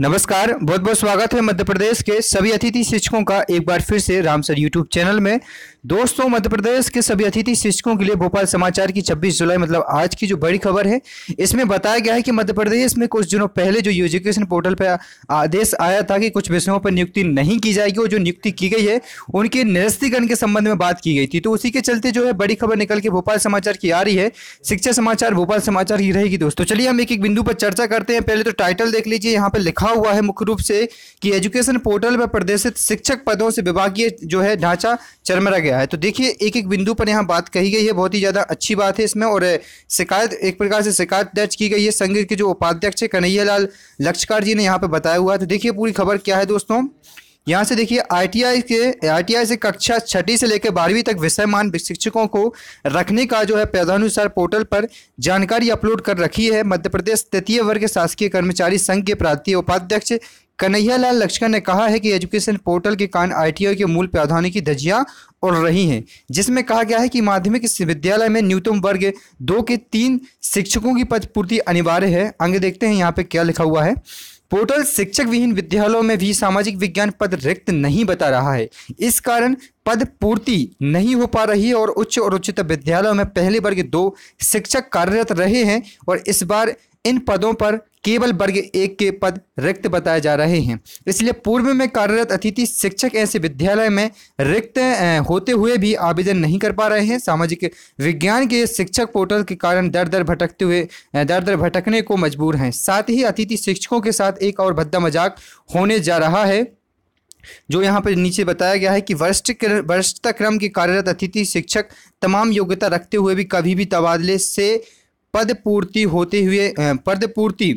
नमस्कार बहुत बहुत स्वागत है मध्य प्रदेश के सभी अतिथि शिक्षकों का एक बार फिर से रामसर यूट्यूब चैनल में दोस्तों मध्य प्रदेश के सभी अतिथि शिक्षकों के लिए भोपाल समाचार की 26 जुलाई मतलब आज की जो बड़ी खबर है इसमें बताया गया है कि मध्य प्रदेश में कुछ दिनों पहले जो एजुकेशन पोर्टल पर आदेश आया था कि कुछ विषयों पर नियुक्ति नहीं की जाएगी और जो नियुक्ति की गई है उनके निरस्तीकरण के संबंध में बात की गई थी तो उसी के चलते जो है बड़ी खबर निकल के भोपाल समाचार की आ रही है शिक्षा समाचार भोपाल समाचार की रहेगी दोस्तों चलिए हम एक एक बिंदु पर चर्चा करते हैं पहले तो टाइटल देख लीजिए यहाँ पर लिखा रखा हुआ है मुख्य रूप से कि एजुकेशन पोर्टल पर प्रदर्शित शिक्षक पदों से विभागीय जो है ढांचा चरमरा गया है तो देखिए एक एक बिंदु पर यहाँ बात कही गई है बहुत ही ज़्यादा अच्छी बात है इसमें और शिकायत एक प्रकार से शिकायत दर्ज की गई है संघ के जो उपाध्यक्ष है कन्हैया लाल लक्षकार जी ने यहाँ पर बताया हुआ है तो देखिए पूरी खबर क्या है दोस्तों यहाँ से देखिए आईटीआई के आईटीआई से कक्षा छठी से लेकर बारहवीं तक विषयमान शिक्षकों को रखने का जो है पैदानुसार पोर्टल पर जानकारी अपलोड कर रखी है मध्य प्रदेश तृतीय वर्ग शासकीय कर्मचारी संघ के प्रांतीय उपाध्यक्ष कन्हैयालाल लक्ष्मण ने कहा है कि एजुकेशन पोर्टल के कारण आईटीआई के मूल प्रावधानों की धज्जियां उड़ रही हैं जिसमें कहा गया है कि माध्यमिक विद्यालय में न्यूनतम वर्ग दो के तीन शिक्षकों की पद पूर्ति अनिवार्य है आगे देखते हैं यहाँ पे क्या लिखा हुआ है पोर्टल शिक्षक विहीन विद्यालयों में भी सामाजिक विज्ञान पद रिक्त नहीं बता रहा है इस कारण पद पूर्ति नहीं हो पा रही है और उच्च और उच्चतर विद्यालयों में पहले वर्ग दो शिक्षक कार्यरत रहे हैं और इस बार इन पदों पर केवल वर्ग एक के पद रिक्त बताए जा रहे हैं इसलिए पूर्व में कार्यरत अतिथि शिक्षक ऐसे विद्यालय में रिक्त होते हुए भी आवेदन नहीं कर पा रहे हैं सामाजिक विज्ञान के शिक्षक पोर्टल के कारण दर दर भटकते हुए दर दर भटकने को मजबूर हैं साथ ही अतिथि शिक्षकों के साथ एक और भद्दा मजाक होने जा रहा है जो यहाँ पर नीचे बताया गया है कि वरिष्ठ वरिष्ठता क्रम के कार्यरत अतिथि शिक्षक तमाम योग्यता रखते हुए भी कभी भी तबादले से पद पूर्ति होते हुए पद पूर्ति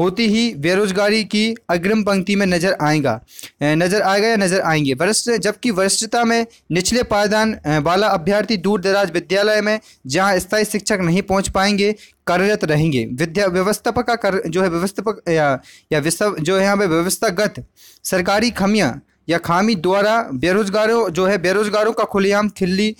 होती ही बेरोजगारी की अग्रिम पंक्ति में नजर आएगा नजर आएगा या नजर आएंगे वरिष्ठ जबकि वरिष्ठता में निचले पायदान वाला अभ्यर्थी दूर दराज विद्यालय में जहां स्थायी शिक्षक नहीं पहुंच पाएंगे कार्यरत रहेंगे विद्या व्यवस्थापक का कर जो है व्यवस्थापक या या विश्व जो है यहाँ पे व्यवस्थागत सरकारी खमियाँ या खामी द्वारा बेरोजगारों जो है बेरोजगारों का खुलेआम खिल्ली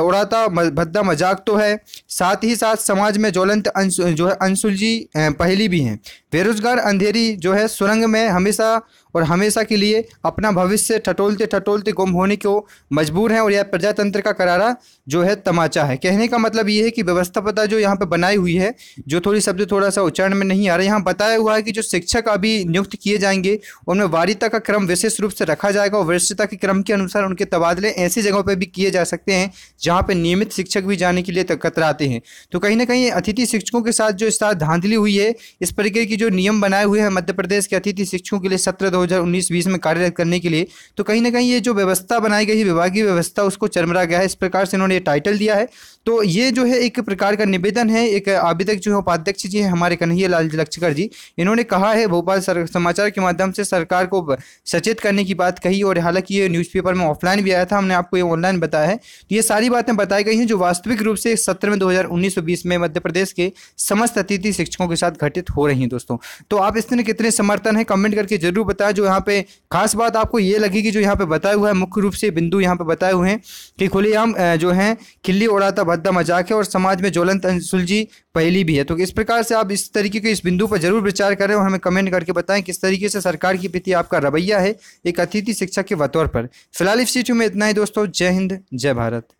उड़ाता भद्दा मजाक तो है साथ ही साथ समाज में ज्वलंत जो है अनसुलझी पहली भी हैं बेरोजगार अंधेरी जो है सुरंग में हमेशा और हमेशा के लिए अपना भविष्य ठटोलते ठटोलते गुम होने को मजबूर हैं और यह प्रजातंत्र का करारा जो है तमाचा है कहने का मतलब ये है कि व्यवस्थापता जो यहाँ पर बनाई हुई है जो थोड़ी शब्द थोड़ा सा उच्चारण में नहीं आ रहा है यहाँ बताया हुआ है कि जो शिक्षक अभी नियुक्त किए जाएंगे उनमें वारिता का क्रम विशेष रूप से रखा कहा जाएगा वरिष्ठता के क्रम के अनुसार उनके तबादले ऐसी जगहों पर भी किए जा सकते हैं जहाँ पर नियमित शिक्षक भी जाने के लिए कतराते हैं तो कहीं ना कहीं अतिथि शिक्षकों के साथ जो इस तरह धांधली हुई है इस प्रकार की जो नियम बनाए हुए हैं मध्य प्रदेश के अतिथि शिक्षकों के लिए सत्र दो हज़ार में कार्यरत करने के लिए तो कहीं ना कहीं ये जो व्यवस्था बनाई गई विभागीय व्यवस्था उसको चरमरा गया है इस प्रकार से इन्होंने ये टाइटल दिया है तो ये जो है एक प्रकार का निवेदन है एक आवेदक जो है उपाध्यक्ष जी हैं हमारे कन्हैया लाल लक्षकर जी इन्होंने कहा है भोपाल समाचार के माध्यम से सरकार को सचेत करने की बात कही और हालांकि ये न्यूज़पेपर में ऑफलाइन भी आया था हमने आपको ये ऑनलाइन बताया है तो ये सारी बातें बताई गई हैं जो वास्तविक रूप से सत्र में 2019-20 में मध्य प्रदेश के समस्त अतिथि शिक्षकों के साथ घटित हो रही हैं दोस्तों तो आप इस दिन कितने समर्थन है कमेंट करके जरूर बताएं जो यहाँ पे खास बात आपको ये लगी कि जो यहाँ पे बताया हुआ है मुख्य रूप से बिंदु यहाँ पे बताए हुए हैं कि खुलेआम जो है खिल्ली उड़ाता भद्दा मजाक है और समाज में ज्वलंत अनसुलझी पहली भी है तो इस प्रकार से आप इस तरीके के इस बिंदु पर जरूर विचार करें और हमें कमेंट करके बताएं किस तरीके से सरकार के प्रति आपका रवैया है एक अतिथि की शिक्षा के बतौर पर फिलहाल इस वीडियो में इतना ही दोस्तों जय हिंद जय भारत